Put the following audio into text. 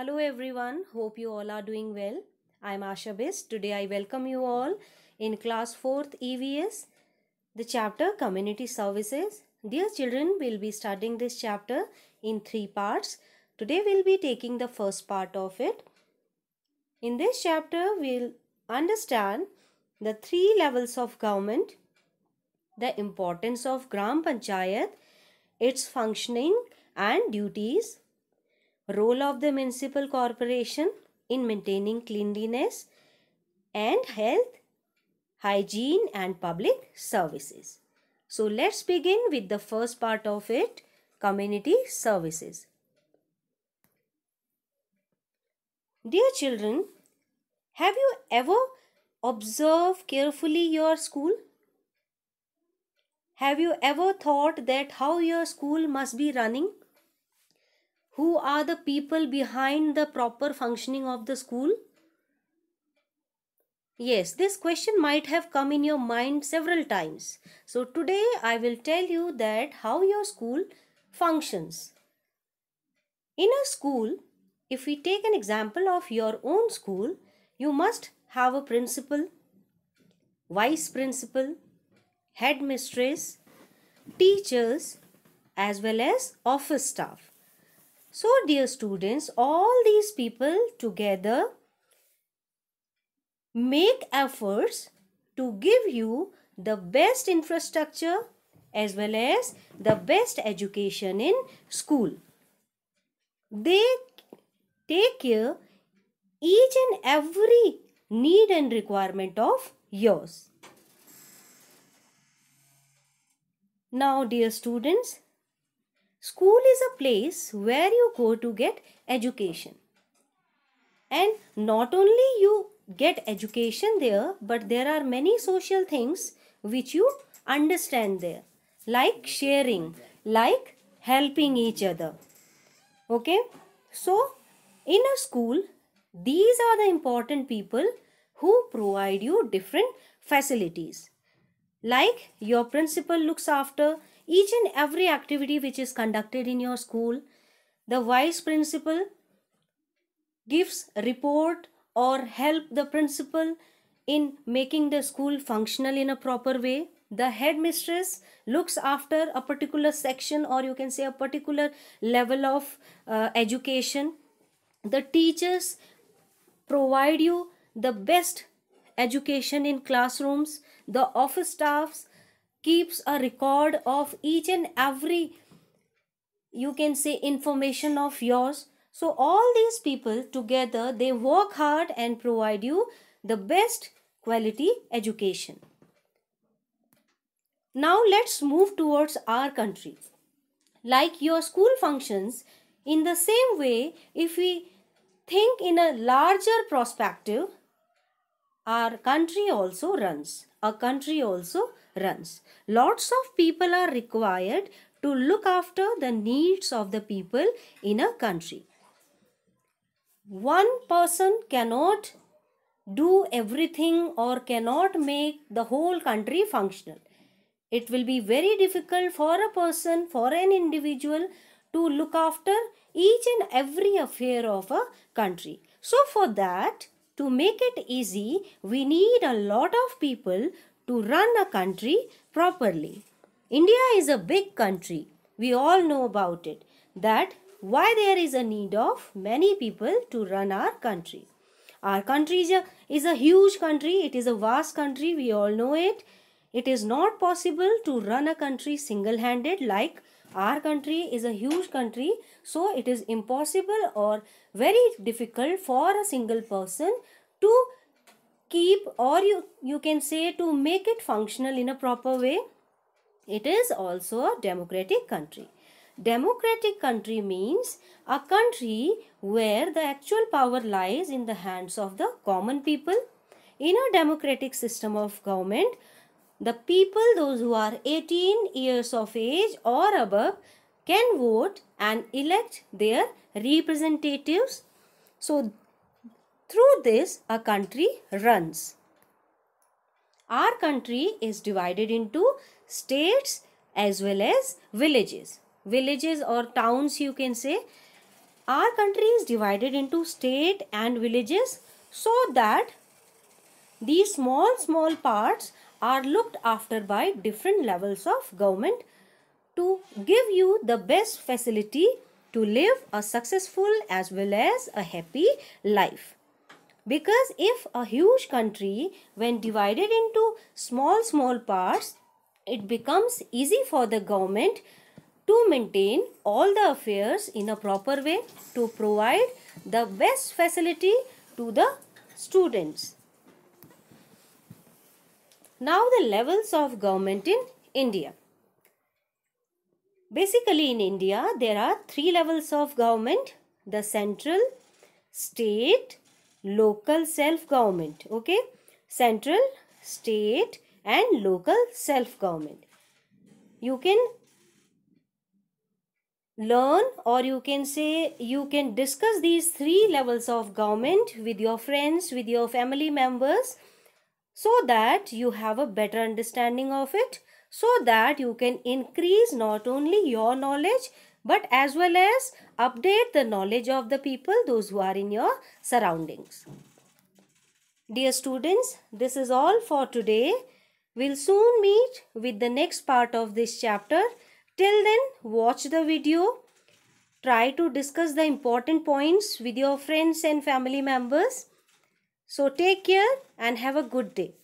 Hello everyone, hope you all are doing well. I am Asha Bis. Today I welcome you all in class 4th EVS, the chapter Community Services. Dear children, we will be studying this chapter in three parts. Today we will be taking the first part of it. In this chapter, we will understand the three levels of government, the importance of Gram Panchayat, its functioning and duties role of the municipal corporation in maintaining cleanliness and health, hygiene and public services. So let's begin with the first part of it, community services. Dear children, have you ever observed carefully your school? Have you ever thought that how your school must be running? who are the people behind the proper functioning of the school? Yes, this question might have come in your mind several times. So today I will tell you that how your school functions. In a school, if we take an example of your own school, you must have a principal, vice principal, headmistress, teachers as well as office staff. So dear students, all these people together make efforts to give you the best infrastructure as well as the best education in school. They take care each and every need and requirement of yours. Now dear students, School is a place where you go to get education. And not only you get education there, but there are many social things which you understand there. Like sharing, like helping each other. Okay. So, in a school, these are the important people who provide you different facilities. Like your principal looks after each and every activity which is conducted in your school, the vice principal gives report or help the principal in making the school functional in a proper way. The headmistress looks after a particular section or you can say a particular level of uh, education. The teachers provide you the best education in classrooms. The office staffs keeps a record of each and every you can say information of yours so all these people together they work hard and provide you the best quality education now let's move towards our country like your school functions in the same way if we think in a larger perspective our country also runs. A country also runs. Lots of people are required to look after the needs of the people in a country. One person cannot do everything or cannot make the whole country functional. It will be very difficult for a person, for an individual to look after each and every affair of a country. So for that, to make it easy, we need a lot of people to run a country properly. India is a big country. We all know about it. That why there is a need of many people to run our country. Our country is a, is a huge country. It is a vast country. We all know it. It is not possible to run a country single-handed like our country is a huge country, so it is impossible or very difficult for a single person to keep or you, you can say to make it functional in a proper way. It is also a democratic country. Democratic country means a country where the actual power lies in the hands of the common people. In a democratic system of government, the people, those who are 18 years of age or above, can vote and elect their representatives. So, through this, a country runs. Our country is divided into states as well as villages. Villages or towns, you can say. Our country is divided into state and villages so that these small, small parts are looked after by different levels of government to give you the best facility to live a successful as well as a happy life. Because if a huge country when divided into small small parts, it becomes easy for the government to maintain all the affairs in a proper way to provide the best facility to the students. Now the levels of government in India. Basically in India, there are three levels of government. The central, state, local self-government. Okay. Central, state and local self-government. You can learn or you can say you can discuss these three levels of government with your friends, with your family members so that you have a better understanding of it so that you can increase not only your knowledge but as well as update the knowledge of the people those who are in your surroundings. Dear students, this is all for today. We'll soon meet with the next part of this chapter. Till then, watch the video. Try to discuss the important points with your friends and family members. So take care and have a good day.